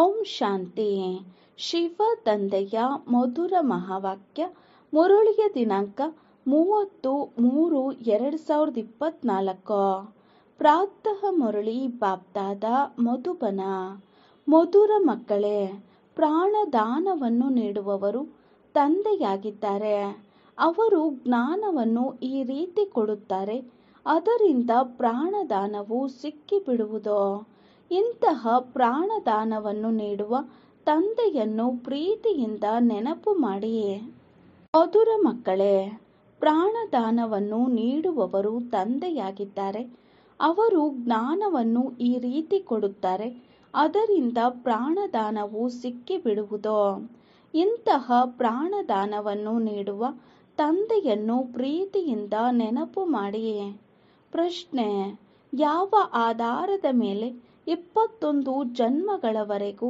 ಓಂ ಶಾಂತಿ ಶಿವ ತಂದೆಯ ಮಧುರ ಮಹಾವಾಕ್ಯ ಮುರುಳಿಯ ದಿನಾಂಕ ಮೂವತ್ತು ಮೂರು ಎರಡು ಸಾವಿರದ ಇಪ್ಪತ್ನಾಲ್ಕು ಪ್ರಾತಃ ಮುರಳಿ ಬಾಪ್ತಾದ ಮಧುಬನ ಮಧುರ ಮಕ್ಕಳೇ ಪ್ರಾಣದಾನವನ್ನು ನೀಡುವವರು ತಂದೆಯಾಗಿದ್ದಾರೆ ಅವರು ಜ್ಞಾನವನ್ನು ಈ ರೀತಿ ಕೊಡುತ್ತಾರೆ ಅದರಿಂದ ಪ್ರಾಣದಾನವು ಸಿಕ್ಕಿಬಿಡುವುದು ಇಂತಹ ಪ್ರಾಣದಾನವನ್ನು ನೀಡುವ ತಂದೆಯನ್ನು ಪ್ರೀತಿಯಿಂದ ನೆನಪು ಮಾಡಿಯೇ ಮಧುರ ಮಕ್ಕಳೇ ಪ್ರಾಣದಾನವನ್ನು ನೀಡುವವರು ತಂದೆಯಾಗಿದ್ದಾರೆ ಅವರು ಜ್ಞಾನವನ್ನು ಈ ರೀತಿ ಕೊಡುತ್ತಾರೆ ಅದರಿಂದ ಪ್ರಾಣದಾನವು ಸಿಕ್ಕಿಬಿಡುವುದೋ ಇಂತಹ ಪ್ರಾಣದಾನವನ್ನು ನೀಡುವ ತಂದೆಯನ್ನು ಪ್ರೀತಿಯಿಂದ ನೆನಪು ಮಾಡಿಯೇ ಪ್ರಶ್ನೆ ಯಾವ ಆಧಾರದ ಮೇಲೆ ಇಪ್ಪತ್ತೊಂದು ಜನ್ಮಗಳವರೆಗೂ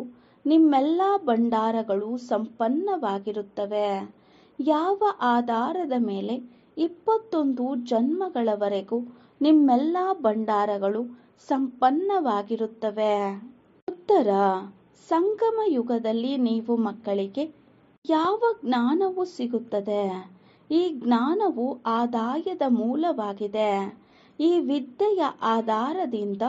ನಿಮ್ಮೆಲ್ಲ ಭಂಡಾರಗಳು ಸಂಪನ್ನವಾಗಿರುತ್ತವೆ ಯಾವ ಆಧಾರದ ಮೇಲೆ ಇಪ್ಪತ್ತೊಂದು ಜನ್ಮಗಳವರೆಗೂ ನಿಮ್ಮೆಲ್ಲ ಭಂಡಾರಗಳು ಸಂಪನ್ನವಾಗಿರುತ್ತವೆ ಉತ್ತರ ಸಂಗಮ ಯುಗದಲ್ಲಿ ನೀವು ಮಕ್ಕಳಿಗೆ ಯಾವ ಜ್ಞಾನವು ಸಿಗುತ್ತದೆ ಈ ಜ್ಞಾನವು ಆದಾಯದ ಮೂಲವಾಗಿದೆ ಈ ವಿದ್ಯೆಯ ಆಧಾರದಿಂದ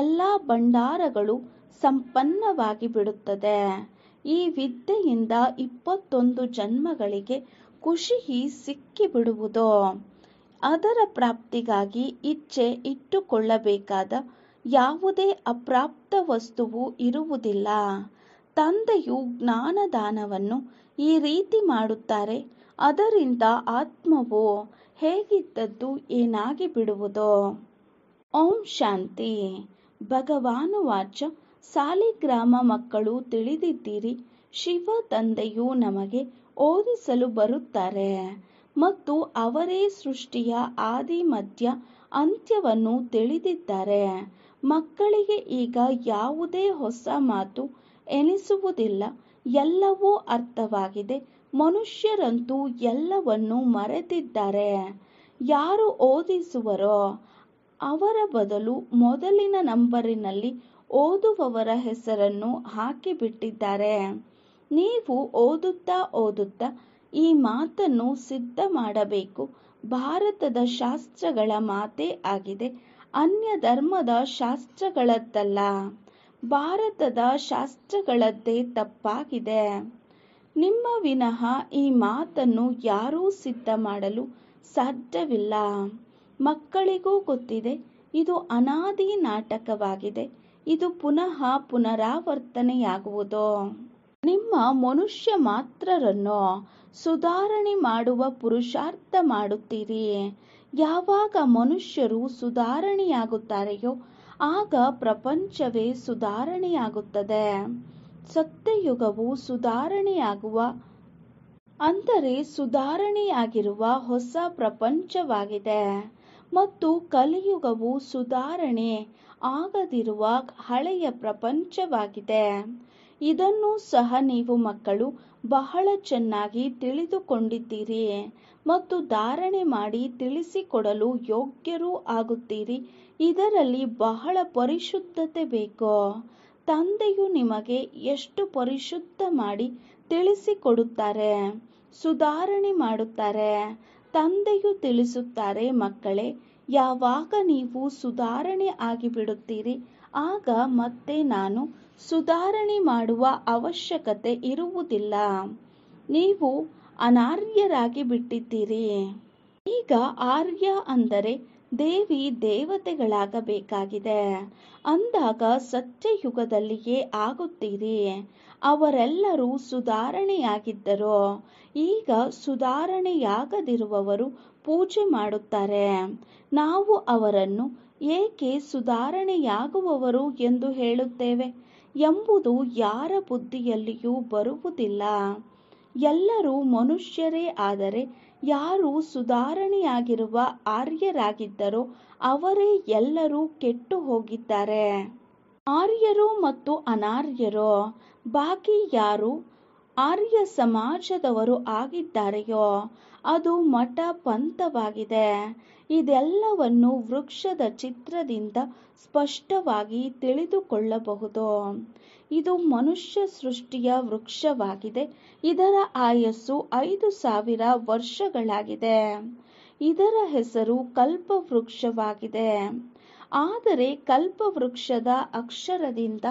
ಎಲ್ಲ ಭಂಡಾರಗಳು ಸಂಪನ್ನವಾಗಿ ಬಿಡುತ್ತದೆ ಈ ವಿದ್ಯೆಯಿಂದ ಇಪ್ಪತ್ತೊಂದು ಜನ್ಮಗಳಿಗೆ ಖುಷಿ ಸಿಕ್ಕಿಬಿಡುವುದು ಅದರ ಪ್ರಾಪ್ತಿಗಾಗಿ ಇಚ್ಛೆ ಇಟ್ಟುಕೊಳ್ಳಬೇಕಾದ ಯಾವುದೇ ಅಪ್ರಾಪ್ತ ವಸ್ತುವು ಇರುವುದಿಲ್ಲ ತಂದೆಯು ಜ್ಞಾನದಾನವನ್ನು ಈ ರೀತಿ ಮಾಡುತ್ತಾರೆ ಅದರಿಂದ ಆತ್ಮವು ಹೇಗಿದ್ದದ್ದು ಏನಾಗಿ ಬಿಡುವುದೋ ಓಂ ಶಾಂತಿ ವಾಚ ಸಾಲಿಗ್ರಾಮ ಮಕ್ಕಳು ತಿಳಿದಿದ್ದೀರಿ ಶಿವ ತಂದೆಯು ನಮಗೆ ಓದಿಸಲು ಬರುತ್ತಾರೆ ಮತ್ತು ಅವರೇ ಸೃಷ್ಟಿಯ ಆದಿ ಮಧ್ಯ ಅಂತ್ಯವನ್ನು ತಿಳಿದಿದ್ದಾರೆ ಮಕ್ಕಳಿಗೆ ಈಗ ಯಾವುದೇ ಹೊಸ ಮಾತು ಎನಿಸುವುದಿಲ್ಲ ಎಲ್ಲವೂ ಅರ್ಥವಾಗಿದೆ ಮನುಷ್ಯರಂತೂ ಎಲ್ಲವನ್ನು ಮರೆತಿದ್ದಾರೆ ಯಾರು ಓದಿಸುವರೋ ಅವರ ಬದಲು ಮೊದಲಿನ ನಂಬರಿನಲ್ಲಿ ಓದುವವರ ಹೆಸರನ್ನು ಹಾಕಿಬಿಟ್ಟಿದ್ದಾರೆ ನೀವು ಓದುತ್ತಾ ಓದುತ್ತಾ ಈ ಮಾತನ್ನು ಸಿದ್ಧ ಮಾಡಬೇಕು ಭಾರತದ ಶಾಸ್ತ್ರಗಳ ಮಾತೇ ಆಗಿದೆ ಅನ್ಯ ಧರ್ಮದ ಶಾಸ್ತ್ರಗಳದ್ದಲ್ಲ ಭಾರತದ ಶಾಸ್ತ್ರಗಳದ್ದೇ ತಪ್ಪಾಗಿದೆ ನಿಮ್ಮ ವಿನಃ ಈ ಮಾತನ್ನು ಯಾರೂ ಸಿದ್ಧ ಮಾಡಲು ಸಾಧ್ಯವಿಲ್ಲ ಮಕ್ಕಳಿಗೂ ಗೊತ್ತಿದೆ ಇದು ಅನಾದಿ ನಾಟಕವಾಗಿದೆ ಇದು ಪುನಃ ಪುನರಾವರ್ತನೆಯಾಗುವುದು ನಿಮ್ಮ ಮನುಷ್ಯ ಮಾತ್ರರನ್ನು ಸುಧಾರಣೆ ಮಾಡುವ ಪುರುಷಾರ್ಥ ಮಾಡುತ್ತೀರಿ ಯಾವಾಗ ಮನುಷ್ಯರು ಸುಧಾರಣೆಯಾಗುತ್ತಾರೆಯೋ ಆಗ ಪ್ರಪಂಚವೇ ಸುಧಾರಣೆಯಾಗುತ್ತದೆ ಸತ್ಯಯುಗವು ಸುಧಾರಣೆಯಾಗುವ ಅಂದರೆ ಸುಧಾರಣೆಯಾಗಿರುವ ಹೊಸ ಪ್ರಪಂಚವಾಗಿದೆ ಮತ್ತು ಕಲಿಯುಗವು ಸುಧಾರಣೆ ಆಗದಿರುವ ಹಳೆಯ ಪ್ರಪಂಚವಾಗಿದೆ ಇದನ್ನು ಸಹ ನೀವು ಮಕ್ಕಳು ಬಹಳ ಚೆನ್ನಾಗಿ ತಿಳಿದುಕೊಂಡಿದ್ದೀರಿ ಮತ್ತು ಧಾರಣೆ ಮಾಡಿ ತಿಳಿಸಿಕೊಡಲು ಯೋಗ್ಯರೂ ಆಗುತ್ತೀರಿ ಇದರಲ್ಲಿ ಬಹಳ ಪರಿಶುದ್ಧತೆ ಬೇಕು ತಂದೆಯು ನಿಮಗೆ ಎಷ್ಟು ಪರಿಶುದ್ಧ ಮಾಡಿ ತಿಳಿಸಿಕೊಡುತ್ತಾರೆ ಸುಧಾರಣೆ ಮಾಡುತ್ತಾರೆ ತಂದೆಯು ತಿಳಿಸುತ್ತಾರೆ ಮಕ್ಕಳೇ ಯಾವಾಗ ನೀವು ಸುಧಾರಣೆ ಆಗಿಬಿಡುತ್ತೀರಿ ಆಗ ಮತ್ತೆ ನಾನು ಸುಧಾರಣೆ ಮಾಡುವ ಅವಶ್ಯಕತೆ ಇರುವುದಿಲ್ಲ ನೀವು ಅನಾರ್ಯರಾಗಿ ಬಿಟ್ಟಿದ್ದೀರಿ ಈಗ ಆರ್ಯ ಅಂದರೆ ದೇವಿ ದೇವತೆಗಳಾಗಬೇಕಾಗಿದೆ ಅಂದಾಗ ಸತ್ಯಯುಗದಲ್ಲಿಯೇ ಆಗುತ್ತೀರಿ ಅವರೆಲ್ಲರೂ ಸುಧಾರಣೆಯಾಗಿದ್ದರು ಈಗ ಸುಧಾರಣೆಯಾಗದಿರುವವರು ಪೂಜೆ ಮಾಡುತ್ತಾರೆ ನಾವು ಅವರನ್ನು ಏಕೆ ಸುಧಾರಣೆಯಾಗುವವರು ಎಂದು ಹೇಳುತ್ತೇವೆ ಎಂಬುದು ಯಾರ ಬುದ್ಧಿಯಲ್ಲಿಯೂ ಬರುವುದಿಲ್ಲ ಎಲ್ಲರೂ ಮನುಷ್ಯರೇ ಆದರೆ ಯಾರು ಸುಧಾರಣೆಯಾಗಿರುವ ಆರ್ಯರಾಗಿದ್ದರೋ ಅವರೇ ಎಲ್ಲರೂ ಕೆಟ್ಟು ಹೋಗಿದ್ದಾರೆ ಆರ್ಯರು ಮತ್ತು ಅನಾರ್ಯರು ಬಾಕಿ ಯಾರು ಆರ್ಯ ಸಮಾಜದವರು ಆಗಿದ್ದಾರೆಯೋ ಅದು ಮಠ ಪಂಥವಾಗಿದೆ ಇದೆಲ್ಲವನ್ನು ವೃಕ್ಷದ ಚಿತ್ರದಿಂದ ಸ್ಪಷ್ಟವಾಗಿ ತಿಳಿದುಕೊಳ್ಳಬಹುದು ಇದು ಮನುಷ್ಯ ಸೃಷ್ಟಿಯ ವೃಕ್ಷವಾಗಿದೆ ಇದರ ಆಯಸ್ಸು ಐದು ಸಾವಿರ ವರ್ಷಗಳಾಗಿದೆ ಇದರ ಹೆಸರು ಕಲ್ಪವೃಕ್ಷವಾಗಿದೆ ಆದರೆ ಕಲ್ಪವೃಕ್ಷದ ಅಕ್ಷರದಿಂದ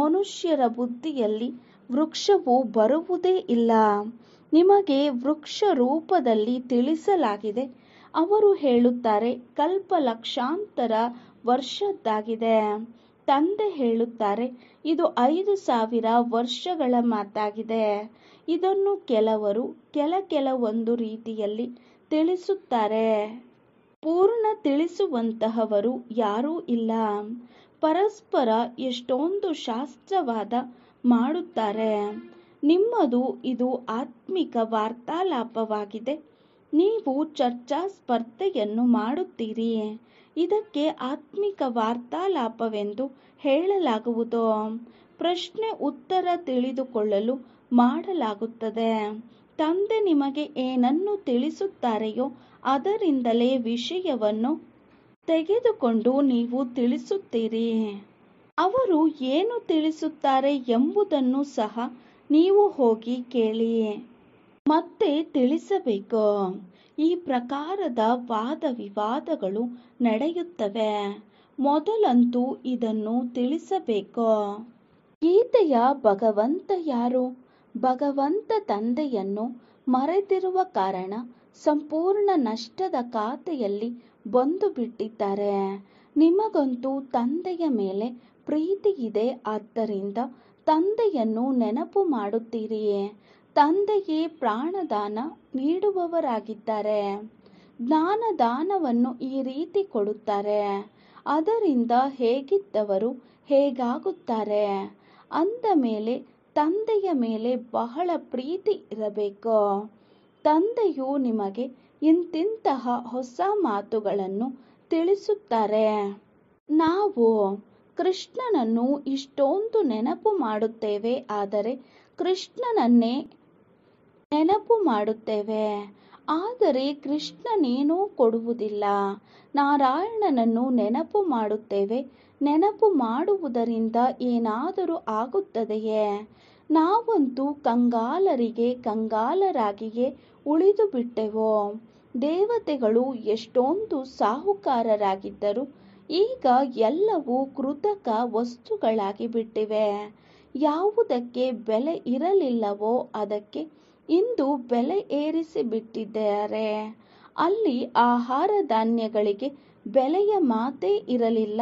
ಮನುಷ್ಯರ ಬುದ್ಧಿಯಲ್ಲಿ ವೃಕ್ಷವು ಬರುವುದೇ ಇಲ್ಲ ನಿಮಗೆ ವೃಕ್ಷ ರೂಪದಲ್ಲಿ ತಿಳಿಸಲಾಗಿದೆ ಅವರು ಹೇಳುತ್ತಾರೆ ಕಲ್ಪ ಲಕ್ಷಾಂತರ ವರ್ಷದ್ದಾಗಿದೆ ತಂದೆ ಹೇಳುತ್ತಾರೆ ಇದು ಐದು ಸಾವಿರ ವರ್ಷಗಳ ಮಾತಾಗಿದೆ ಇದನ್ನು ಕೆಲವರು ಕೆಲ ಕೆಲವೊಂದು ರೀತಿಯಲ್ಲಿ ತಿಳಿಸುತ್ತಾರೆ ಪೂರ್ಣ ತಿಳಿಸುವಂತಹವರು ಯಾರೂ ಇಲ್ಲ ಪರಸ್ಪರ ಎಷ್ಟೊಂದು ಶಾಸ್ತ್ರವಾದ ಮಾಡುತ್ತಾರೆ ನಿಮ್ಮದು ಇದು ಆತ್ಮಿಕ ವಾರ್ತಾಲಾಪವಾಗಿದೆ ನೀವು ಚರ್ಚಾ ಸ್ಪರ್ಧೆಯನ್ನು ಮಾಡುತ್ತೀರಿ ಇದಕ್ಕೆ ಆತ್ಮಿಕ ವಾರ್ತಾಲಾಪವೆಂದು ಹೇಳಲಾಗುವುದು ಪ್ರಶ್ನೆ ಉತ್ತರ ತಿಳಿದುಕೊಳ್ಳಲು ಮಾಡಲಾಗುತ್ತದೆ ತಂದೆ ನಿಮಗೆ ಏನನ್ನು ತಿಳಿಸುತ್ತಾರೆಯೋ ಅದರಿಂದಲೇ ವಿಷಯವನ್ನು ತೆಗೆದುಕೊಂಡು ನೀವು ತಿಳಿಸುತ್ತೀರಿ ಅವರು ಏನು ತಿಳಿಸುತ್ತಾರೆ ಎಂಬುದನ್ನು ಸಹ ನೀವು ಹೋಗಿ ಕೇಳಿ ಮತ್ತೆ ತಿಳಿಸಬೇಕು ಈ ಪ್ರಕಾರದ ವಾದ ವಿವಾದಗಳು ನಡೆಯುತ್ತವೆ ಮೊದಲಂತೂ ಇದನ್ನು ತಿಳಿಸಬೇಕು ಗೀತೆಯ ಭಗವಂತ ಯಾರು ಭಗವಂತ ತಂದೆಯನ್ನು ಮರೆತಿರುವ ಕಾರಣ ಸಂಪೂರ್ಣ ನಷ್ಟದ ಖಾತೆಯಲ್ಲಿ ಬಂದು ಬಿಟ್ಟಿದ್ದಾರೆ ನಿಮಗಂತೂ ತಂದೆಯ ಮೇಲೆ ಪ್ರೀತಿ ಇದೆ ಆದ್ದರಿಂದ ತಂದೆಯನ್ನು ನೆನಪು ಮಾಡುತ್ತೀರಿಯೇ ತಂದೆಯೇ ಪ್ರಾಣದಾನ ನೀಡುವವರಾಗಿದ್ದಾರೆ ಜ್ಞಾನದಾನವನ್ನು ಈ ರೀತಿ ಕೊಡುತ್ತಾರೆ ಅದರಿಂದ ಹೇಗಿದ್ದವರು ಹೇಗಾಗುತ್ತಾರೆ ಅಂದ ಮೇಲೆ ತಂದೆಯ ಮೇಲೆ ಬಹಳ ಪ್ರೀತಿ ಇರಬೇಕು ತಂದೆಯು ನಿಮಗೆ ಇಂತಿಂತಹ ಹೊಸ ಮಾತುಗಳನ್ನು ತಿಳಿಸುತ್ತಾರೆ ನಾವು ಕೃಷ್ಣನನ್ನು ಇಷ್ಟೊಂದು ನೆನಪು ಮಾಡುತ್ತೇವೆ ಆದರೆ ಕೃಷ್ಣನನ್ನೇ ನೆನಪು ಮಾಡುತ್ತೇವೆ ಆದರೆ ಕೃಷ್ಣನೇನೂ ಕೊಡುವುದಿಲ್ಲ ನಾರಾಯಣನನ್ನು ನೆನಪು ಮಾಡುತ್ತೇವೆ ನೆನಪು ಮಾಡುವುದರಿಂದ ಏನಾದರೂ ಆಗುತ್ತದೆಯೇ ನಾವಂತೂ ಕಂಗಾಲರಿಗೆ ಕಂಗಾಲರಾಗಿಯೇ ಉಳಿದು ಬಿಟ್ಟೆವೋ ದೇವತೆಗಳು ಎಷ್ಟೊಂದು ಸಾಹುಕಾರರಾಗಿದ್ದರು ಈಗ ಎಲ್ಲವೂ ಕೃತಕ ವಸ್ತುಗಳಾಗಿ ಬಿಟ್ಟಿವೆ ಯಾವುದಕ್ಕೆ ಬೆಲೆ ಇರಲಿಲ್ಲವೋ ಅದಕ್ಕೆ ಇಂದು ಬೆಲೆ ಬಿಟ್ಟಿದ್ದಾರೆ ಅಲ್ಲಿ ಆಹಾರ ಧಾನ್ಯಗಳಿಗೆ ಬೆಲೆಯ ಮಾತೇ ಇರಲಿಲ್ಲ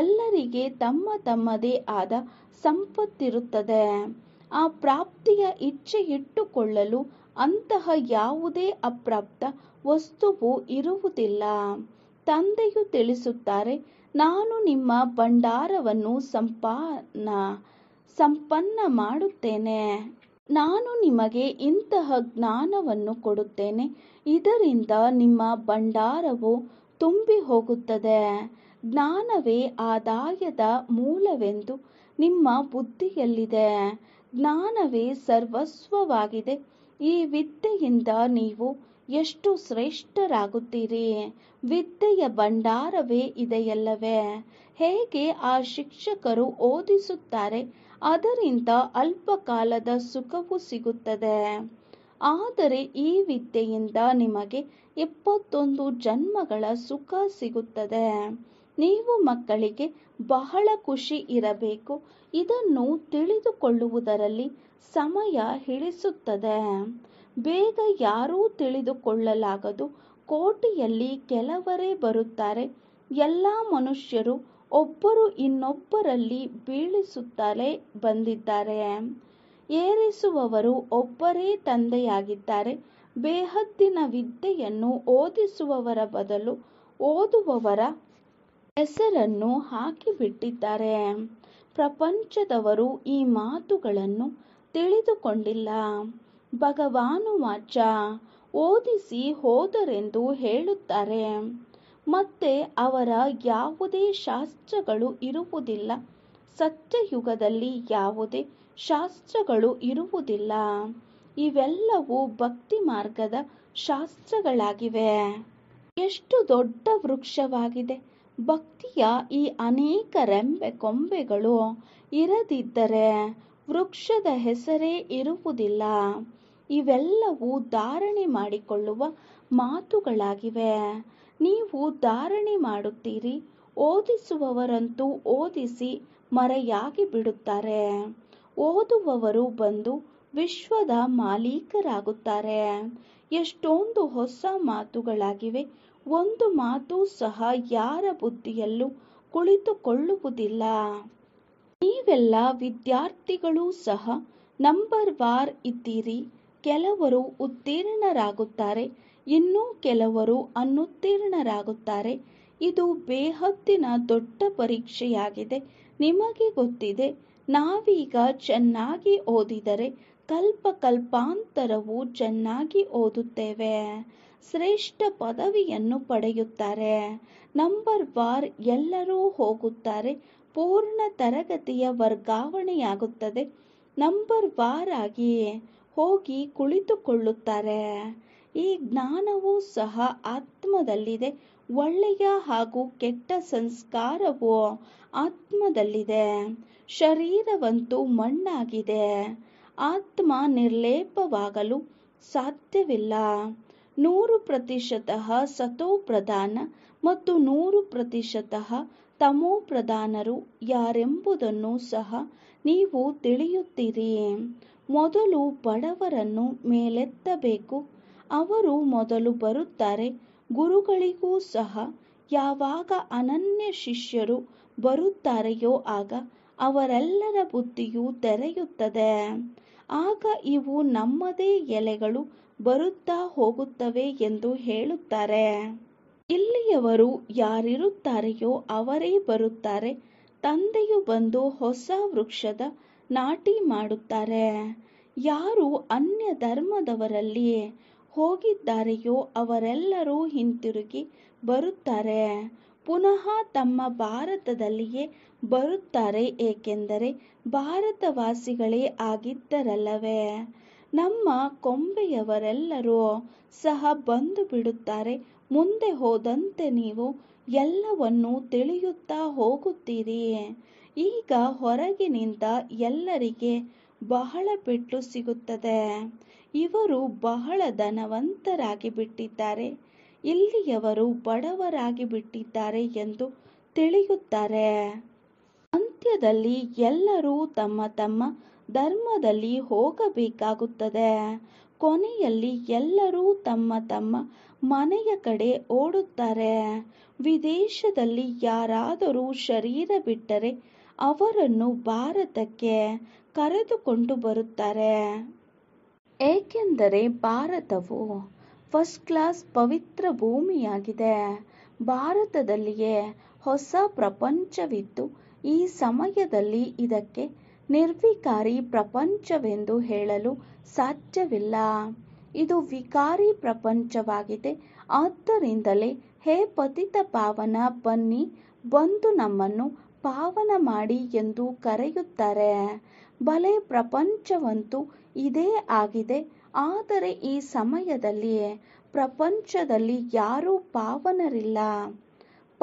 ಎಲ್ಲರಿಗೆ ತಮ್ಮ ತಮ್ಮದೇ ಆದ ಸಂಪತ್ತಿರುತ್ತದೆ ಆ ಪ್ರಾಪ್ತಿಯ ಇಚ್ಛೆ ಇಟ್ಟುಕೊಳ್ಳಲು ಅಂತಹ ಯಾವುದೇ ಅಪ್ರಾಪ್ತ ವಸ್ತುವು ಇರುವುದಿಲ್ಲ ತಂದೆಯು ತಿಳಿಸುತ್ತಾರೆ ನಾನು ನಿಮ್ಮ ಭಂಡಾರವನ್ನು ಸಂಪಾನ ಸಂಪನ್ನ ಮಾಡುತ್ತೇನೆ ನಾನು ನಿಮಗೆ ಇಂತಹ ಜ್ಞಾನವನ್ನು ಕೊಡುತ್ತೇನೆ ಇದರಿಂದ ನಿಮ್ಮ ಭಂಡಾರವು ತುಂಬಿ ಹೋಗುತ್ತದೆ ಜ್ಞಾನವೇ ಆದಾಯದ ಮೂಲವೆಂದು ನಿಮ್ಮ ಬುದ್ಧಿಯಲ್ಲಿದೆ ಜ್ಞಾನವೇ ಸರ್ವಸ್ವವಾಗಿದೆ ಈ ವಿದ್ಯೆಯಿಂದ ನೀವು ಎಷ್ಟು ಶ್ರೇಷ್ಠರಾಗುತ್ತೀರಿ ವಿದ್ಯೆಯ ಭಂಡಾರವೇ ಇದೆಯಲ್ಲವೇ ಹೇಗೆ ಆ ಶಿಕ್ಷಕರು ಓದಿಸುತ್ತಾರೆ ಅದರಿಂದ ಅಲ್ಪಕಾಲದ ಸುಖವು ಸಿಗುತ್ತದೆ ಆದರೆ ಈ ವಿದ್ಯೆಯಿಂದ ನಿಮಗೆ ಎಪ್ಪತ್ತೊಂದು ಜನ್ಮಗಳ ಸುಖ ಸಿಗುತ್ತದೆ ನೀವು ಮಕ್ಕಳಿಗೆ ಬಹಳ ಖುಷಿ ಇರಬೇಕು ಇದನ್ನು ತಿಳಿದುಕೊಳ್ಳುವುದರಲ್ಲಿ ಸಮಯ ಹಿಡಿಸುತ್ತದೆ ಬೇಗ ಯಾರೂ ತಿಳಿದುಕೊಳ್ಳಲಾಗದು ಕೋಟಿಯಲ್ಲಿ ಕೆಲವರೇ ಬರುತ್ತಾರೆ ಎಲ್ಲ ಮನುಷ್ಯರು ಒಬ್ಬರು ಇನ್ನೊಬ್ಬರಲ್ಲಿ ಬೀಳಿಸುತ್ತಲೇ ಬಂದಿದ್ದಾರೆ ಏರಿಸುವವರು ಒಬ್ಬರೇ ತಂದೆಯಾಗಿದ್ದಾರೆ ಬೇಹದ್ದಿನ ವಿದ್ಯೆಯನ್ನು ಓದಿಸುವವರ ಬದಲು ಓದುವವರ ಹೆಸರನ್ನು ಹಾಕಿಬಿಟ್ಟಿದ್ದಾರೆ ಪ್ರಪಂಚದವರು ಈ ಮಾತುಗಳನ್ನು ತಿಳಿದುಕೊಂಡಿಲ್ಲ ಭಗವಾನು ವಾಚ ಓದಿಸಿ ಹೋದರೆಂದು ಹೇಳುತ್ತಾರೆ ಮತ್ತೆ ಅವರ ಯಾವುದೇ ಶಾಸ್ತ್ರಗಳು ಇರುವುದಿಲ್ಲ ಸತ್ಯಯುಗದಲ್ಲಿ ಯಾವುದೇ ಶಾಸ್ತ್ರಗಳು ಇರುವುದಿಲ್ಲ ಇವೆಲ್ಲವೂ ಭಕ್ತಿ ಮಾರ್ಗದ ಶಾಸ್ತ್ರಗಳಾಗಿವೆ ಎಷ್ಟು ದೊಡ್ಡ ವೃಕ್ಷವಾಗಿದೆ ಭಕ್ತಿಯ ಈ ಅನೇಕ ರೆಂಬೆ ಕೊಂಬೆಗಳು ಇರದಿದ್ದರೆ ವೃಕ್ಷದ ಹೆಸರೇ ಇರುವುದಿಲ್ಲ ಇವೆಲ್ಲವೂ ಧಾರಣೆ ಮಾಡಿಕೊಳ್ಳುವ ಮಾತುಗಳಾಗಿವೆ ನೀವು ಧಾರಣೆ ಮಾಡುತ್ತೀರಿ ಓದಿಸುವವರಂತೂ ಓದಿಸಿ ಮರೆಯಾಗಿ ಬಿಡುತ್ತಾರೆ ಓದುವವರು ಬಂದು ವಿಶ್ವದ ಮಾಲೀಕರಾಗುತ್ತಾರೆ ಎಷ್ಟೊಂದು ಹೊಸ ಮಾತುಗಳಾಗಿವೆ ಒಂದು ಮಾತು ಸಹ ಯಾರ ಬುದ್ಧಿಯಲ್ಲೂ ಕುಳಿತುಕೊಳ್ಳುವುದಿಲ್ಲ ನೀವೆಲ್ಲ ವಿದ್ಯಾರ್ಥಿಗಳು ಸಹ ನಂಬರ್ ವಾರ್ ಇದ್ದೀರಿ ಕೆಲವರು ಉತ್ತೀರ್ಣರಾಗುತ್ತಾರೆ ಇನ್ನೂ ಕೆಲವರು ಅನುತ್ತೀರ್ಣರಾಗುತ್ತಾರೆ ಇದು ಬೇಹತ್ತಿನ ದೊಡ್ಡ ಪರೀಕ್ಷೆಯಾಗಿದೆ ನಿಮಗೆ ಗೊತ್ತಿದೆ ನಾವೀಗ ಚೆನ್ನಾಗಿ ಓದಿದರೆ ಕಲ್ಪ ಕಲ್ಪಾಂತರವು ಚೆನ್ನಾಗಿ ಓದುತ್ತೇವೆ ಶ್ರೇಷ್ಠ ಪದವಿಯನ್ನು ಪಡೆಯುತ್ತಾರೆ ನಂಬರ್ ವಾರ್ ಎಲ್ಲರೂ ಹೋಗುತ್ತಾರೆ ಪೂರ್ಣ ತರಗತಿಯ ವರ್ಗಾವಣೆಯಾಗುತ್ತದೆ ನಂಬರ್ ವಾರ್ ಆಗಿ ಹೋಗಿ ಕುಳಿತುಕೊಳ್ಳುತ್ತಾರೆ ಈ ಜ್ಞಾನವೂ ಸಹ ಆತ್ಮದಲ್ಲಿದೆ ಒಳ್ಳೆಯ ಹಾಗೂ ಕೆಟ್ಟ ಸಂಸ್ಕಾರವು ಆತ್ಮದಲ್ಲಿದೆ ಶರೀರವಂತೂ ಮಣ್ಣಾಗಿದೆ ಆತ್ಮ ನಿರ್ಲೇಪವಾಗಲು ಸಾಧ್ಯವಿಲ್ಲ ನೂರು ಸತೋ ಸತೋಪ್ರಧಾನ ಮತ್ತು ನೂರು ತಮೋ ಪ್ರಧಾನರು ಯಾರೆಂಬುದನ್ನು ಸಹ ನೀವು ತಿಳಿಯುತ್ತೀರಿ ಮೊದಲು ಬಡವರನ್ನು ಮೇಲೆತ್ತಬೇಕು ಅವರು ಮೊದಲು ಬರುತ್ತಾರೆ ಗುರುಗಳಿಗೂ ಸಹ ಯಾವಾಗ ಅನನ್ಯ ಶಿಷ್ಯರು ಬರುತ್ತಾರೆಯೋ ಆಗ ಅವರೆಲ್ಲರ ಬುದ್ಧಿಯು ತೆರೆಯುತ್ತದೆ ಆಗ ಇವು ನಮ್ಮದೇ ಎಲೆಗಳು ಬರುತ್ತಾ ಹೋಗುತ್ತವೆ ಎಂದು ಹೇಳುತ್ತಾರೆ ಇಲ್ಲಿಯವರು ಯಾರಿರುತ್ತಾರೆಯೋ ಅವರೇ ಬರುತ್ತಾರೆ ತಂದೆಯು ಬಂದು ಹೊಸ ವೃಕ್ಷದ ನಾಟಿ ಮಾಡುತ್ತಾರೆ ಯಾರು ಅನ್ಯ ಧರ್ಮದವರಲ್ಲಿ ಹೋಗಿದ್ದಾರೆಯೋ ಅವರೆಲ್ಲರೂ ಹಿಂತಿರುಗಿ ಬರುತ್ತಾರೆ ಪುನಃ ತಮ್ಮ ಭಾರತದಲ್ಲಿಯೇ ಬರುತ್ತಾರೆ ಏಕೆಂದರೆ ಭಾರತವಾಸಿಗಳೇ ಆಗಿದ್ದರಲ್ಲವೇ ನಮ್ಮ ಕೊಂಬೆಯವರೆಲ್ಲರೂ ಸಹ ಬಂದು ಬಿಡುತ್ತಾರೆ ಮುಂದೆ ಹೋದಂತೆ ನೀವು ಎಲ್ಲವನ್ನೂ ತಿಳಿಯುತ್ತಾ ಹೋಗುತ್ತೀರಿ ಈಗ ಹೊರಗಿನಿಂದ ಎಲ್ಲರಿಗೆ ಬಹಳ ಪೆಟ್ಟು ಸಿಗುತ್ತದೆ ಇವರು ಬಹಳ ಧನವಂತರಾಗಿ ಬಿಟ್ಟಿದ್ದಾರೆ ಇಲ್ಲಿಯವರು ಬಡವರಾಗಿ ಬಿಟ್ಟಿದ್ದಾರೆ ಎಂದು ತಿಳಿಯುತ್ತಾರೆ ಅಂತ್ಯದಲ್ಲಿ ಎಲ್ಲರೂ ತಮ್ಮ ತಮ್ಮ ಧರ್ಮದಲ್ಲಿ ಹೋಗಬೇಕಾಗುತ್ತದೆ ಕೊನೆಯಲ್ಲಿ ಎಲ್ಲರೂ ತಮ್ಮ ತಮ್ಮ ಮನೆಯ ಕಡೆ ಓಡುತ್ತಾರೆ ವಿದೇಶದಲ್ಲಿ ಯಾರಾದರೂ ಶರೀರ ಬಿಟ್ಟರೆ ಅವರನ್ನು ಭಾರತಕ್ಕೆ ಕರೆದುಕೊಂಡು ಬರುತ್ತಾರೆ ಏಕೆಂದರೆ ಭಾರತವು ಫಸ್ಟ್ ಕ್ಲಾಸ್ ಪವಿತ್ರ ಭೂಮಿಯಾಗಿದೆ ಭಾರತದಲ್ಲಿಯೇ ಹೊಸ ಪ್ರಪಂಚವಿದ್ದು ಈ ಸಮಯದಲ್ಲಿ ಇದಕ್ಕೆ ನಿರ್ವಿಕಾರಿ ಪ್ರಪಂಚವೆಂದು ಹೇಳಲು ಸಾಧ್ಯವಿಲ್ಲ ಇದು ವಿಕಾರಿ ಪ್ರಪಂಚವಾಗಿದೆ ಆದ್ದರಿಂದಲೇ ಹೇ ಪತಿತ ಪಾವನ ಬನ್ನಿ ಬಂದು ನಮ್ಮನ್ನು ಪಾವನ ಮಾಡಿ ಎಂದು ಕರೆಯುತ್ತಾರೆ ಬಲೆ ಪ್ರಪಂಚವಂತೂ ಇದೇ ಆಗಿದೆ ಆದರೆ ಈ ಸಮಯದಲ್ಲಿ ಪ್ರಪಂಚದಲ್ಲಿ ಯಾರೂ ಪಾವನರಿಲ್ಲ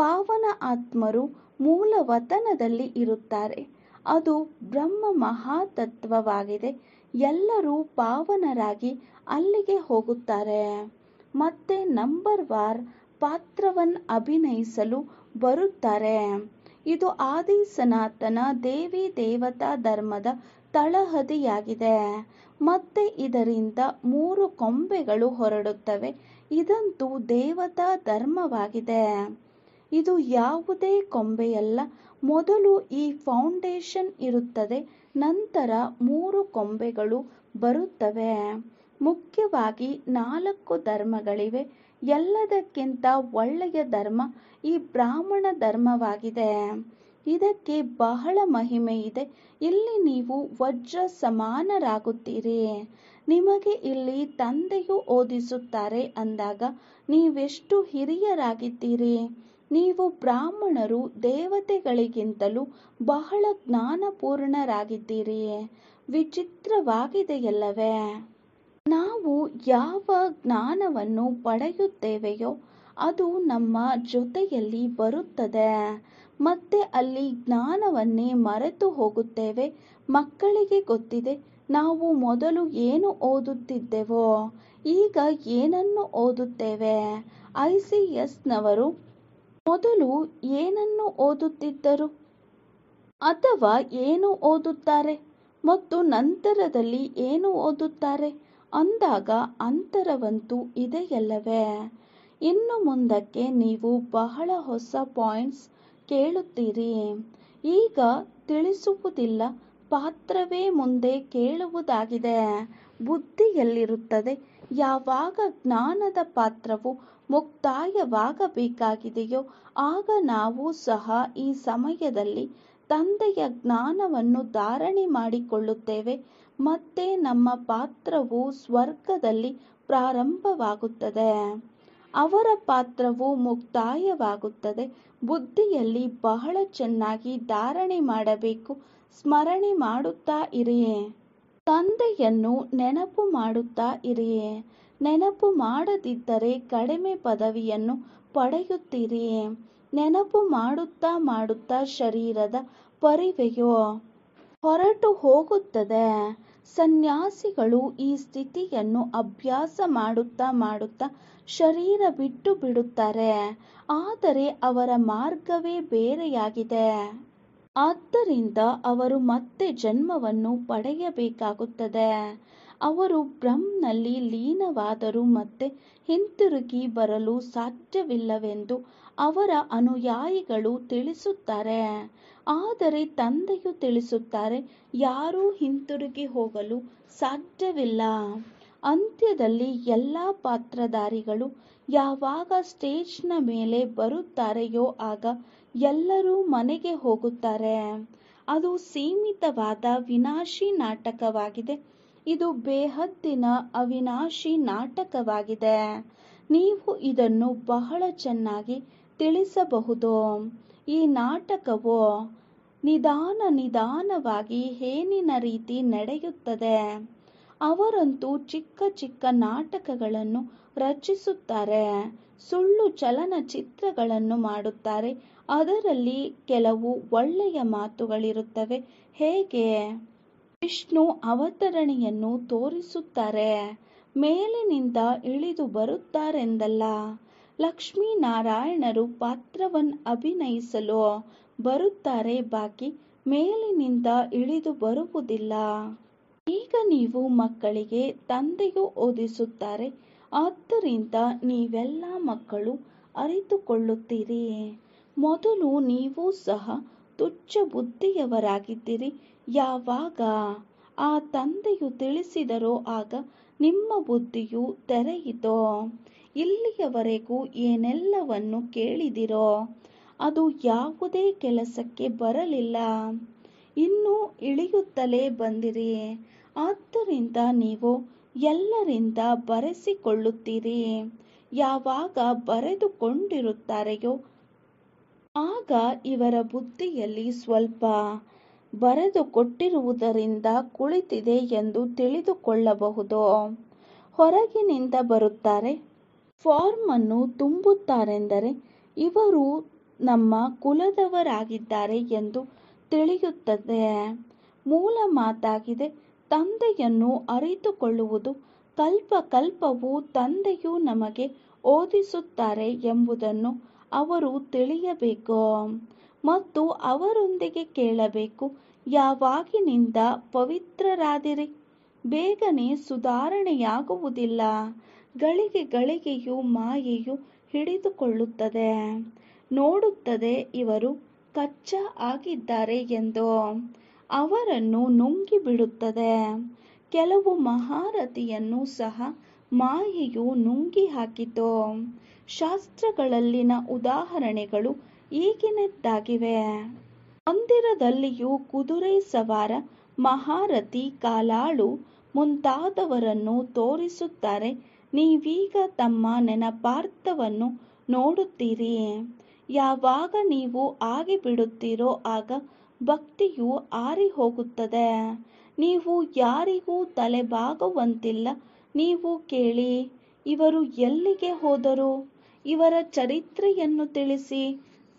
ಪಾವನ ಆತ್ಮರು ಮೂಲವತನದಲ್ಲಿ ಇರುತ್ತಾರೆ ಅದು ಬ್ರಹ್ಮ ಮಹಾತತ್ವವಾಗಿದೆ ಎಲ್ಲರೂ ಪಾವನರಾಗಿ ಅಲ್ಲಿಗೆ ಹೋಗುತ್ತಾರೆ ಮತ್ತೆ ನಂಬರ್ ವಾರ್ ಪಾತ್ರವನ್ನು ಅಭಿನಯಿಸಲು ಬರುತ್ತಾರೆ ಇದು ಆದಿ ಸನಾತನ ದೇವಿ ದೇವತಾ ಧರ್ಮದ ತಳಹದಿಯಾಗಿದೆ ಮತ್ತೆ ಇದರಿಂದ ಮೂರು ಕೊಂಬೆಗಳು ಹೊರಡುತ್ತವೆ ಇದಂತೂ ದೇವತಾ ಧರ್ಮವಾಗಿದೆ ಇದು ಯಾವುದೇ ಕೊಂಬೆಯಲ್ಲ ಮೊದಲು ಈ ಫೌಂಡೇಶನ್ ಇರುತ್ತದೆ ನಂತರ ಮೂರು ಕೊಂಬೆಗಳು ಬರುತ್ತವೆ ಮುಖ್ಯವಾಗಿ ನಾಲ್ಕು ಧರ್ಮಗಳಿವೆ ಎಲ್ಲದಕ್ಕಿಂತ ಒಳ್ಳೆಯ ಧರ್ಮ ಈ ಬ್ರಾಹ್ಮಣ ಧರ್ಮವಾಗಿದೆ ಇದಕ್ಕೆ ಬಹಳ ಮಹಿಮೆ ಇದೆ ಇಲ್ಲಿ ನೀವು ವಜ್ರ ಸಮಾನರಾಗುತ್ತೀರಿ ನಿಮಗೆ ಇಲ್ಲಿ ತಂದೆಯು ಓದಿಸುತ್ತಾರೆ ಅಂದಾಗ ನೀವೆಷ್ಟು ಹಿರಿಯರಾಗಿದ್ದೀರಿ ನೀವು ಬ್ರಾಹ್ಮಣರು ದೇವತೆಗಳಿಗಿಂತಲೂ ಬಹಳ ಜ್ಞಾನಪೂರ್ಣರಾಗಿದ್ದೀರಿ ವಿಚಿತ್ರವಾಗಿದೆಯಲ್ಲವೇ ನಾವು ಯಾವ ಜ್ಞಾನವನ್ನು ಪಡೆಯುತ್ತೇವೆಯೋ ಅದು ನಮ್ಮ ಜೊತೆಯಲ್ಲಿ ಬರುತ್ತದೆ ಮತ್ತೆ ಅಲ್ಲಿ ಜ್ಞಾನವನ್ನೇ ಮರೆತು ಹೋಗುತ್ತೇವೆ ಮಕ್ಕಳಿಗೆ ಗೊತ್ತಿದೆ ನಾವು ಮೊದಲು ಏನು ಓದುತ್ತಿದ್ದೆವೋ ಈಗ ಏನನ್ನು ಓದುತ್ತೇವೆ ಐ ಸಿ ಎಸ್ನವರು ಮೊದಲು ಏನನ್ನು ಓದುತ್ತಿದ್ದರು ಅಥವಾ ಏನು ಓದುತ್ತಾರೆ ಮತ್ತು ನಂತರದಲ್ಲಿ ಏನು ಓದುತ್ತಾರೆ ಅಂದಾಗ ಅಂತರವಂತೂ ಇದೆಯಲ್ಲವೇ ಇನ್ನು ಮುಂದಕ್ಕೆ ನೀವು ಬಹಳ ಹೊಸ ಪಾಯಿಂಟ್ಸ್ ಕೇಳುತ್ತೀರಿ ಈಗ ತಿಳಿಸುವುದಿಲ್ಲ ಪಾತ್ರವೇ ಮುಂದೆ ಕೇಳುವುದಾಗಿದೆ ಬುದ್ಧಿಯಲ್ಲಿರುತ್ತದೆ ಯಾವಾಗ ಜ್ಞಾನದ ಪಾತ್ರವು ಮುಕ್ತಾಯವಾಗಬೇಕಾಗಿದೆಯೋ ಆಗ ನಾವು ಸಹ ಈ ಸಮಯದಲ್ಲಿ ತಂದೆಯ ಜ್ಞಾನವನ್ನು ಧಾರಣೆ ಮಾಡಿಕೊಳ್ಳುತ್ತೇವೆ ಮತ್ತೆ ನಮ್ಮ ಪಾತ್ರವು ಸ್ವರ್ಗದಲ್ಲಿ ಪ್ರಾರಂಭವಾಗುತ್ತದೆ ಅವರ ಪಾತ್ರವು ಮುಕ್ತಾಯವಾಗುತ್ತದೆ ಬುದ್ಧಿಯಲ್ಲಿ ಬಹಳ ಚೆನ್ನಾಗಿ ಧಾರಣೆ ಮಾಡಬೇಕು ಸ್ಮರಣೆ ಮಾಡುತ್ತಾ ಇರಿ ತಂದೆಯನ್ನು ನೆನಪು ಮಾಡುತ್ತಾ ಇರಿ ನೆನಪು ಮಾಡದಿದ್ದರೆ ಕಡಿಮೆ ಪದವಿಯನ್ನು ಪಡೆಯುತ್ತೀರಿ ನೆನಪು ಮಾಡುತ್ತಾ ಮಾಡುತ್ತಾ ಶರೀರದ ಪರಿವೆಯು ಹೊರಟು ಹೋಗುತ್ತದೆ ಸನ್ಯಾಸಿಗಳು ಈ ಸ್ಥಿತಿಯನ್ನು ಅಭ್ಯಾಸ ಮಾಡುತ್ತಾ ಮಾಡುತ್ತಾ ಶರೀರ ಬಿಟ್ಟು ಬಿಡುತ್ತಾರೆ ಆದರೆ ಅವರ ಮಾರ್ಗವೇ ಬೇರೆಯಾಗಿದೆ ಆದ್ದರಿಂದ ಅವರು ಮತ್ತೆ ಜನ್ಮವನ್ನು ಪಡೆಯಬೇಕಾಗುತ್ತದೆ ಅವರು ಬ್ರಹ್ಮ್ನಲ್ಲಿ ಲೀನವಾದರೂ ಮತ್ತೆ ಹಿಂತಿರುಗಿ ಬರಲು ಸಾಧ್ಯವಿಲ್ಲವೆಂದು ಅವರ ಅನುಯಾಯಿಗಳು ತಿಳಿಸುತ್ತಾರೆ ಆದರೆ ತಂದೆಯು ತಿಳಿಸುತ್ತಾರೆ ಯಾರೂ ಹಿಂತಿರುಗಿ ಹೋಗಲು ಸಾಧ್ಯವಿಲ್ಲ ಅಂತ್ಯದಲ್ಲಿ ಎಲ್ಲ ಪಾತ್ರಧಾರಿಗಳು ಯಾವಾಗ ಸ್ಟೇಜ್ನ ಮೇಲೆ ಬರುತ್ತಾರೆಯೋ ಆಗ ಎಲ್ಲರೂ ಮನೆಗೆ ಹೋಗುತ್ತಾರೆ ಅದು ಸೀಮಿತವಾದ ವಿನಾಶಿ ನಾಟಕವಾಗಿದೆ ಇದು ಬೇಹದ್ದಿನ ಅವಿನಾಶಿ ನಾಟಕವಾಗಿದೆ ನೀವು ಇದನ್ನು ಬಹಳ ಚೆನ್ನಾಗಿ ತಿಳಿಸಬಹುದು ಈ ನಾಟಕವು ನಿಧಾನ ನಿಧಾನವಾಗಿ ಏನಿನ ರೀತಿ ನಡೆಯುತ್ತದೆ ಅವರಂತೂ ಚಿಕ್ಕ ಚಿಕ್ಕ ನಾಟಕಗಳನ್ನು ರಚಿಸುತ್ತಾರೆ ಸುಳ್ಳು ಚಲನಚಿತ್ರಗಳನ್ನು ಮಾಡುತ್ತಾರೆ ಅದರಲ್ಲಿ ಕೆಲವು ಒಳ್ಳೆಯ ಮಾತುಗಳಿರುತ್ತವೆ ಹೇಗೆ ವಿಷ್ಣು ಅವತರಣೆಯನ್ನು ತೋರಿಸುತ್ತಾರೆ ಮೇಲಿನಿಂದ ಇಳಿದು ಬರುತ್ತಾರೆಂದಲ್ಲ ಲಕ್ಷ್ಮೀನಾರಾಯಣರು ಪಾತ್ರವನ್ನು ಅಭಿನಯಿಸಲು ಬರುತ್ತಾರೆ ಬಾಕಿ ಮೇಲಿನಿಂದ ಇಳಿದು ಬರುವುದಿಲ್ಲ ಈಗ ನೀವು ಮಕ್ಕಳಿಗೆ ತಂದೆಯೂ ಓದಿಸುತ್ತಾರೆ ಆದ್ದರಿಂದ ನೀವೆಲ್ಲ ಮಕ್ಕಳು ಅರಿತುಕೊಳ್ಳುತ್ತೀರಿ ಮೊದಲು ನೀವು ಸಹ ತುಚ್ಛ ಬುದ್ಧಿಯವರಾಗಿದ್ದೀರಿ ಯಾವಾಗ ಆ ತಂದೆಯು ತಿಳಿಸಿದರೋ ಆಗ ನಿಮ್ಮ ಬುದ್ಧಿಯು ತೆರೆಯಿತೋ ಇಲ್ಲಿಯವರೆಗೂ ಏನೆಲ್ಲವನ್ನು ಕೇಳಿದಿರೋ ಅದು ಯಾವುದೇ ಕೆಲಸಕ್ಕೆ ಬರಲಿಲ್ಲ ಇನ್ನೂ ಇಳಿಯುತ್ತಲೇ ಬಂದಿರಿ ಆದ್ದರಿಂದ ನೀವು ಎಲ್ಲರಿಂದ ಬರೆಸಿಕೊಳ್ಳುತ್ತೀರಿ ಯಾವಾಗ ಬರೆದುಕೊಂಡಿರುತ್ತಾರೆಯೋ ಆಗ ಇವರ ಬುದ್ಧಿಯಲ್ಲಿ ಸ್ವಲ್ಪ ಬರೆದುಕೊಟ್ಟಿರುವುದರಿಂದ ಕುಳಿತಿದೆ ಎಂದು ತಿಳಿದುಕೊಳ್ಳಬಹುದು ಹೊರಗಿನಿಂದ ಬರುತ್ತಾರೆ ಫಾರ್ಮ್ ಅನ್ನು ತುಂಬುತ್ತಾರೆಂದರೆ ಇವರು ನಮ್ಮ ಕುಲದವರಾಗಿದ್ದಾರೆ ಎಂದು ತಿಳಿಯುತ್ತದೆ ಮೂಲ ಮಾತಾಗಿದೆ ತಂದೆಯನ್ನು ಅರಿತುಕೊಳ್ಳುವುದು ಕಲ್ಪ ಕಲ್ಪವು ತಂದೆಯು ನಮಗೆ ಓದಿಸುತ್ತಾರೆ ಎಂಬುದನ್ನು ಅವರು ತಿಳಿಯಬೇಕು ಮತ್ತು ಅವರೊಂದಿಗೆ ಕೇಳಬೇಕು ಯಾವಾಗಿನಿಂದ ಪವಿತ್ರರಾದಿರಿ ಬೇಗನೆ ಸುಧಾರಣೆಯಾಗುವುದಿಲ್ಲ ಗಳಿಗೆ ಗಳಿಗೆಯು ಮಾಯೆಯು ಹಿಡಿದುಕೊಳ್ಳುತ್ತದೆ ನೋಡುತ್ತದೆ ಇವರು ಕಚ್ಚಾ ಆಗಿದ್ದಾರೆ ಎಂದು ಅವರನ್ನು ನುಂಗಿಬಿಡುತ್ತದೆ ಕೆಲವು ಮಹಾರಥಿಯನ್ನು ಸಹ ಮಾಯೆಯು ನುಂಗಿ ಹಾಕಿತು ಶಾಸ್ತ್ರಗಳಲ್ಲಿನ ಉದಾಹರಣೆಗಳು ಈಗಿನದ್ದಾಗಿವೆ ಮಂದಿರದಲ್ಲಿಯೂ ಕುದುರೆ ಸವಾರ ಮಹಾರಥಿ ಕಾಲಾಳು ಮುಂತಾದವರನ್ನು ತೋರಿಸುತ್ತಾರೆ ನೀವೀಗ ತಮ್ಮ ನೆನಪಾರ್ಥವನ್ನು ನೋಡುತ್ತೀರಿ ಯಾವಾಗ ನೀವು ಆಗಿಬಿಡುತ್ತೀರೋ ಆಗ ಭಕ್ತಿಯು ಆರಿ ಹೋಗುತ್ತದೆ ನೀವು ಯಾರಿಗೂ ತಲೆಬಾಗುವಂತಿಲ್ಲ ನೀವು ಕೇಳಿ ಇವರು ಎಲ್ಲಿಗೆ ಹೋದರು ಇವರ ಚರಿತ್ರೆಯನ್ನು ತಿಳಿಸಿ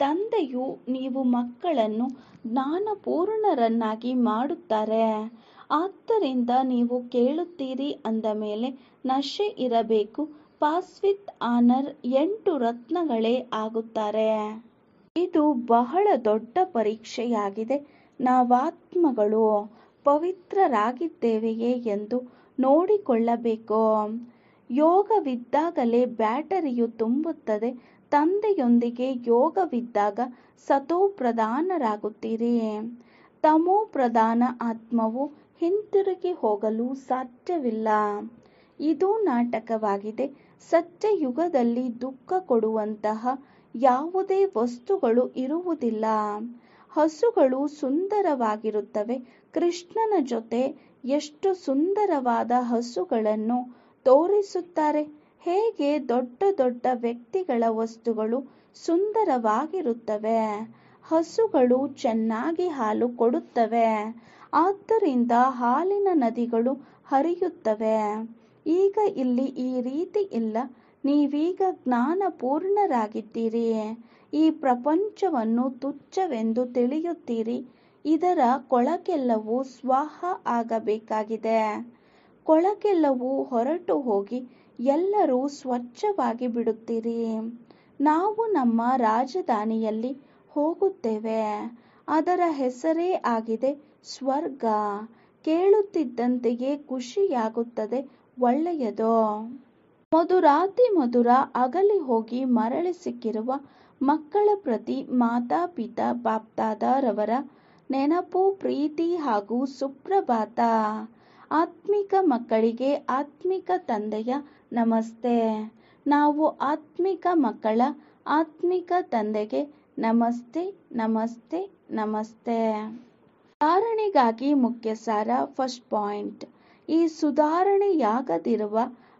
ತಂದೆಯು ನೀವು ಮಕ್ಕಳನ್ನು ಜ್ಞಾನಪೂರ್ಣರನ್ನಾಗಿ ಮಾಡುತ್ತಾರೆ ಆದ್ದರಿಂದ ನೀವು ಕೇಳುತ್ತೀರಿ ಅಂದ ಮೇಲೆ ನಶೆ ಇರಬೇಕು ಪಾಸ್ವಿತ್ ಆನರ್ ಎಂಟು ರತ್ನಗಳೇ ಆಗುತ್ತಾರೆ ಇದು ಬಹಳ ದೊಡ್ಡ ಪರೀಕ್ಷೆಯಾಗಿದೆ ನಾವಾತ್ಮಗಳು ಪವಿತ್ರರಾಗಿದ್ದೇವೆಯೇ ಎಂದು ನೋಡಿಕೊಳ್ಳಬೇಕು ಯೋಗವಿದ್ದಾಗಲೇ ಬ್ಯಾಟರಿಯು ತುಂಬುತ್ತದೆ ತಂದೆಯೊಂದಿಗೆ ಯೋಗವಿದ್ದಾಗ ಸತೋ ಪ್ರಧಾನರಾಗುತ್ತೀರಿ ತಮೋ ಪ್ರಧಾನ ಆತ್ಮವು ಹಿಂತಿರುಗಿ ಹೋಗಲು ಸಾಧ್ಯವಿಲ್ಲ ಇದು ನಾಟಕವಾಗಿದೆ ಸತ್ಯ ಯುಗದಲ್ಲಿ ದುಃಖ ಕೊಡುವಂತಹ ಯಾವುದೇ ವಸ್ತುಗಳು ಇರುವುದಿಲ್ಲ ಹಸುಗಳು ಸುಂದರವಾಗಿರುತ್ತವೆ ಕೃಷ್ಣನ ಜೊತೆ ಎಷ್ಟು ಸುಂದರವಾದ ಹಸುಗಳನ್ನು ತೋರಿಸುತ್ತಾರೆ ಹೇಗೆ ದೊಡ್ಡ ದೊಡ್ಡ ವ್ಯಕ್ತಿಗಳ ವಸ್ತುಗಳು ಸುಂದರವಾಗಿರುತ್ತವೆ ಹಸುಗಳು ಚೆನ್ನಾಗಿ ಹಾಲು ಕೊಡುತ್ತವೆ ಆದ್ದರಿಂದ ಹಾಲಿನ ನದಿಗಳು ಹರಿಯುತ್ತವೆ ಈಗ ಇಲ್ಲಿ ಈ ರೀತಿ ಇಲ್ಲ ನೀವೀಗ ಜ್ಞಾನಪೂರ್ಣರಾಗಿದ್ದೀರಿ ಈ ಪ್ರಪಂಚವನ್ನು ತುಚ್ಛವೆಂದು ತಿಳಿಯುತ್ತೀರಿ ಇದರ ಕೊಳಕೆಲ್ಲವೂ ಸ್ವಾಹ ಆಗಬೇಕಾಗಿದೆ ಕೊಳಕೆಲ್ಲವೂ ಹೊರಟು ಹೋಗಿ ಎಲ್ಲರೂ ಸ್ವಚ್ಛವಾಗಿ ಬಿಡುತ್ತೀರಿ ನಾವು ನಮ್ಮ ರಾಜಧಾನಿಯಲ್ಲಿ ಹೋಗುತ್ತೇವೆ ಅದರ ಹೆಸರೇ ಆಗಿದೆ ಸ್ವರ್ಗ ಕೇಳುತ್ತಿದ್ದಂತೆಯೇ ಖುಷಿಯಾಗುತ್ತದೆ ಒಳ್ಳೆಯದೋ ಮಧುರಾತಿ ಮಧುರ ಅಗಲಿ ಹೋಗಿ ಮರಳಿ ಸಿಕ್ಕಿರುವ ಮಕ್ಕಳ ಪ್ರತಿ ಮಾತಾಪಿತಾ ಬಾಪ್ತಾದಾರವರ ನೆನಪು ಪ್ರೀತಿ ಹಾಗೂ ಸುಪ್ರಭಾತ ಆತ್ಮಿಕ ಮಕ್ಕಳಿಗೆ ಆತ್ಮಿಕ ತಂದೆಯ ನಮಸ್ತೆ ನಾವು ಆತ್ಮಿಕ ಮಕ್ಕಳ ಆತ್ಮಿಕ ತಂದೆಗೆ ನಮಸ್ತೆ ನಮಸ್ತೆ ನಮಸ್ತೆ ಸುಧಾರಣೆಗಾಗಿ ಮುಖ್ಯ ಸಾರ ಫಸ್ಟ್ ಪಾಯಿಂಟ್ ಈ ಸುಧಾರಣೆಯಾಗದಿರುವ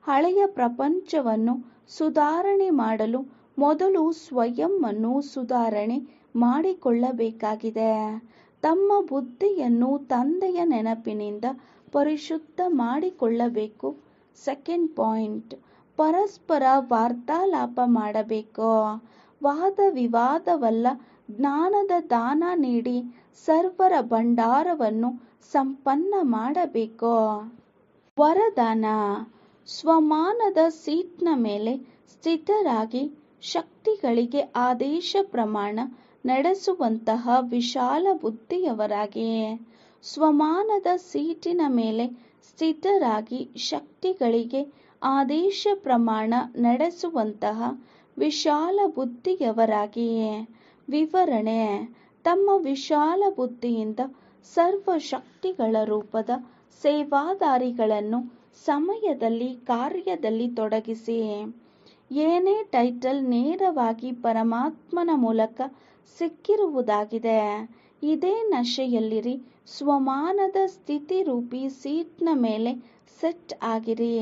ಹಳೆಯ ಪ್ರಪಂಚವನ್ನು ಸುಧಾರಣೆ ಮಾಡಲು ಮೊದಲು ಸ್ವಯಂವನ್ನು ಸುಧಾರಣೆ ಮಾಡಿಕೊಳ್ಳಬೇಕಾಗಿದೆ ತಮ್ಮ ಬುದ್ಧಿಯನ್ನು ತಂದೆಯ ನೆನಪಿನಿಂದ ಪರಿಶುದ್ಧ ಮಾಡಿಕೊಳ್ಳಬೇಕು ಸೆಕೆಂಡ್ ಪಾಯಿಂಟ್ ಪರಸ್ಪರ ವಾರ್ತಾಲಾಪ ಮಾಡಬೇಕು ವಾದ ವಿವಾದವಲ್ಲ ಜ್ಞಾನದ ದಾನ ನೀಡಿ ಸರ್ವರ ಭಂಡಾರವನ್ನು ಸಂಪನ್ನ ಮಾಡಬೇಕು ವರದಾನ ಸ್ವಮಾನದ ಸೀಟ್ನ ಮೇಲೆ ಸ್ಥಿತರಾಗಿ ಶಕ್ತಿಗಳಿಗೆ ಆದೇಶ ಪ್ರಮಾಣ ನಡೆಸುವಂತಹ ವಿಶಾಲ ಬುದ್ಧಿಯವರಾಗಿ ಸ್ವಮಾನದ ಸೀಟಿನ ಮೇಲೆ ಸ್ಥಿತರಾಗಿ ಶಕ್ತಿಗಳಿಗೆ ಆದೇಶ ಪ್ರಮಾಣ ನಡೆಸುವಂತಹ ವಿಶಾಲ ಬುದ್ಧಿಯವರಾಗಿಯೇ ವಿವರಣೆ ತಮ್ಮ ವಿಶಾಲ ಬುದ್ಧಿಯಿಂದ ಸರ್ವ ಶಕ್ತಿಗಳ ರೂಪದ ಸೇವಾದಾರಿಗಳನ್ನು ಸಮಯದಲ್ಲಿ ಕಾರ್ಯದಲ್ಲಿ ತೊಡಗಿಸಿ ಏನೇ ಟೈಟಲ್ ನೇರವಾಗಿ ಪರಮಾತ್ಮನ ಮೂಲಕ ಸಿಕ್ಕಿರುವುದಾಗಿದೆ ಇದೇ ನಶೆಯಲ್ಲಿರಿ ಸ್ವಮಾನದ ಸ್ಥಿತಿ ರೂಪಿ ಸೀಟ್ನ ಮೇಲೆ ಸೆಟ್ ಆಗಿರಿ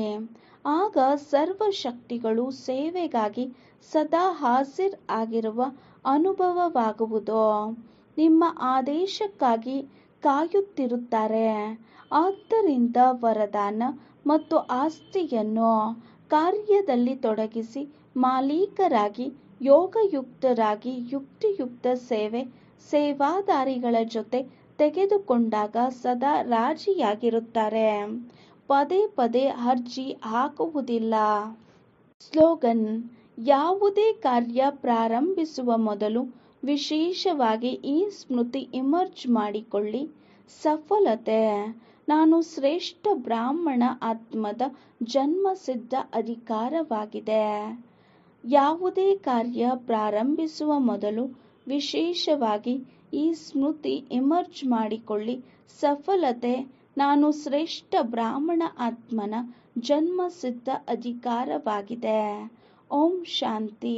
ಆಗ ಸರ್ವ ಶಕ್ತಿಗಳು ಸೇವೆಗಾಗಿ ಸದಾ ಹಾಸಿರ್ ಆಗಿರುವ ಅನುಭವವಾಗುವುದು ನಿಮ್ಮ ಆದೇಶಕ್ಕಾಗಿ ಕಾಯುತ್ತಿರುತ್ತಾರೆ ಆದ್ದರಿಂದ ವರದಾನ ಮತ್ತು ಆಸ್ತಿಯನ್ನು ಕಾರ್ಯದಲ್ಲಿ ತೊಡಗಿಸಿ ಮಾಲೀಕರಾಗಿ ಯೋಗಯುಕ್ತರಾಗಿ ಯುಕ್ತಿಯುಕ್ತ ಸೇವೆ ಸೇವಾದಾರಿಗಳ ಜೊತೆ ತೆಗೆದುಕೊಂಡಾಗ ಸದಾ ರಾಜಿಯಾಗಿರುತ್ತಾರೆ ಪದೇ ಪದೇ ಅರ್ಜಿ ಹಾಕುವುದಿಲ್ಲ ಸ್ಲೋಗನ್ ಯಾವುದೇ ಕಾರ್ಯ ಪ್ರಾರಂಭಿಸುವ ಮೊದಲು ವಿಶೇಷವಾಗಿ ಈ ಸ್ಮೃತಿ ಇಮರ್ಜ್ ಮಾಡಿಕೊಳ್ಳಿ ಸಫಲತೆ ನಾನು ಶ್ರೇಷ್ಠ ಬ್ರಾಹ್ಮಣ ಆತ್ಮದ ಜನ್ಮಸಿದ್ಧ ಅಧಿಕಾರವಾಗಿದೆ ಯಾವುದೇ ಕಾರ್ಯ ಪ್ರಾರಂಭಿಸುವ ಮೊದಲು ವಿಶೇಷವಾಗಿ ಈ ಸ್ಮೃತಿ ಇಮರ್ಜ್ ಮಾಡಿಕೊಳ್ಳಿ ಸಫಲತೆ ನಾನು ಶ್ರೇಷ್ಠ ಬ್ರಾಹ್ಮಣ ಆತ್ಮನ ಜನ್ಮಸಿದ್ಧ ಅಧಿಕಾರವಾಗಿದೆ ओम शांति